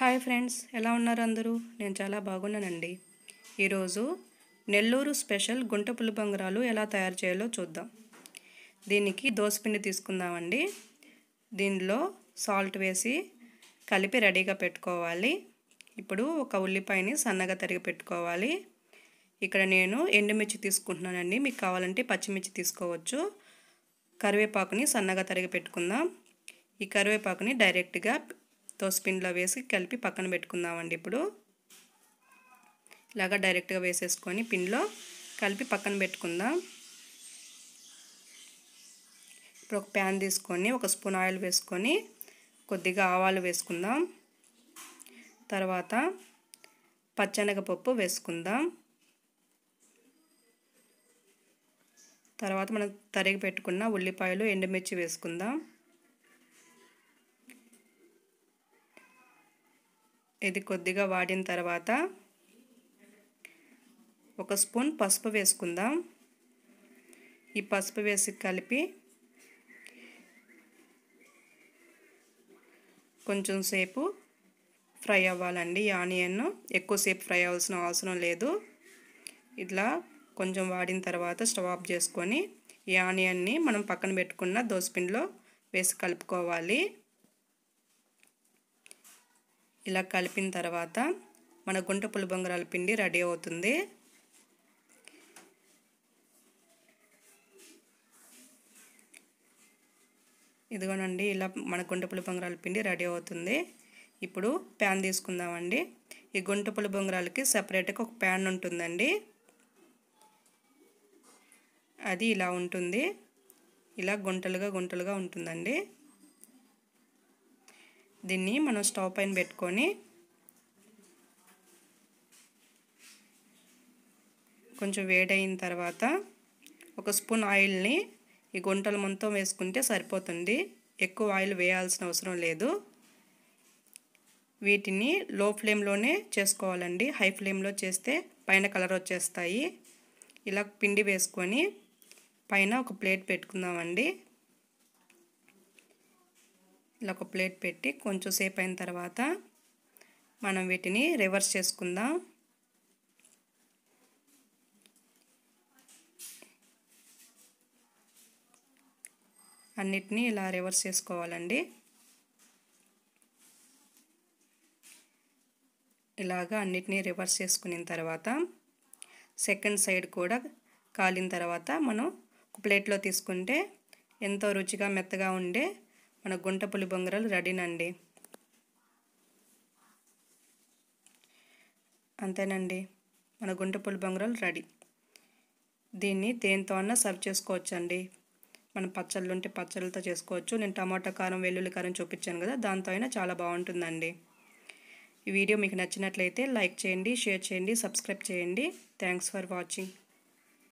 hi friends ఎలా ఉన్నారు అందరూ నేను చాలా బాగున్నానండి ఈరోజు నెల్లూరు స్పెషల్ గుంట బంగరాలు ఎలా తయారు చేయాలో చూద్దాం దీనికి దోసపిండి తీసుకుందామండి దీనిలో సాల్ట్ వేసి కలిపి రెడీగా పెట్టుకోవాలి ఇప్పుడు ఒక ఉల్లిపాయని సన్నగా తరిగి పెట్టుకోవాలి ఇక్కడ నేను ఎండుమిర్చి తీసుకుంటున్నానండి మీకు కావాలంటే పచ్చిమిర్చి తీసుకోవచ్చు కరివేపాకుని సన్నగా తరిగి పెట్టుకుందాం ఈ కరివేపాకుని డైరెక్ట్గా దోసపిండిలో వేసి కలిపి పక్కన పెట్టుకుందామండి ఇప్పుడు ఇలాగా డైరెక్ట్గా వేసేసుకొని పిండిలో కలిపి పక్కన పెట్టుకుందాం ఇప్పుడు ఒక ప్యాన్ తీసుకొని ఒక స్పూన్ ఆయిల్ వేసుకొని కొద్దిగా ఆవాలు వేసుకుందాం తర్వాత పచ్చనగపప్పు వేసుకుందాం తర్వాత మనం తరిగి పెట్టుకున్న ఉల్లిపాయలు ఎండుమిర్చి వేసుకుందాం ఇది కొద్దిగా వాడిన తర్వాత ఒక స్పూన్ పసుపు వేసుకుందాం ఈ పసుపు వేసి కలిపి కొంచెం సేపు ఫ్రై అవ్వాలండి ఆనియన్ ఎక్కువసేపు ఫ్రై అవ్వాల్సిన అవసరం లేదు ఇట్లా కొంచెం వాడిన తర్వాత స్టవ్ ఆఫ్ చేసుకొని ఈ ఆనియన్ని మనం పక్కన పెట్టుకున్న దోసపిండిలో వేసి కలుపుకోవాలి ఇలా కలిపిన తర్వాత మన గుంట పులిబొంగరాల పిండి రెడీ అవుతుంది ఇదిగోనండి ఇలా మన గుంటపుల బొంగరాల పిండి రెడీ అవుతుంది ఇప్పుడు ప్యాన్ తీసుకుందామండి ఈ గుంటపుల బొంగరాలకి సపరేట్గా ఒక ప్యాన్ ఉంటుందండి అది ఇలా ఉంటుంది ఇలా గుంటలుగా గుంటలుగా ఉంటుందండి దీన్ని మనం స్టవ్ పైన పెట్టుకొని కొంచెం వేడైన తర్వాత ఒక స్పూన్ ఆయిల్ని ఈ గుంటలు మొత్తం వేసుకుంటే సరిపోతుంది ఎక్కువ ఆయిల్ వేయాల్సిన అవసరం లేదు వీటిని లో ఫ్లేమ్లోనే చేసుకోవాలండి హై ఫ్లేమ్లో చేస్తే పైన కలర్ వచ్చేస్తాయి ఇలా పిండి వేసుకొని పైన ఒక ప్లేట్ పెట్టుకుందామండి ఇలా ఒక ప్లేట్ పెట్టి కొంచెం సేపు అయిన తర్వాత మనం వీటిని రివర్స్ చేసుకుందాం అన్నిటినీ ఇలా రివర్స్ చేసుకోవాలండి ఇలాగా అన్నిటినీ రివర్స్ చేసుకున్న తర్వాత సెకండ్ సైడ్ కూడా కాలిన తర్వాత మనం ప్లేట్లో తీసుకుంటే ఎంతో రుచిగా మెత్తగా ఉండే మన గుంట పులి బొంగరాలు రెడీనండి అంతేనండి మన గుంట పులి బొంగరాలు రెడీ దీన్ని దేంతో అన్నా సర్వ్ చేసుకోవచ్చు అండి మన పచ్చళ్ళు ఉంటే పచ్చళ్ళతో చేసుకోవచ్చు నేను టమాటా కారం వెల్లుల్లి కారం చూపించాను కదా దాంతో అయినా చాలా బాగుంటుందండి ఈ వీడియో మీకు నచ్చినట్లయితే లైక్ చేయండి షేర్ చేయండి సబ్స్క్రైబ్ చేయండి థ్యాంక్స్ ఫర్ వాచింగ్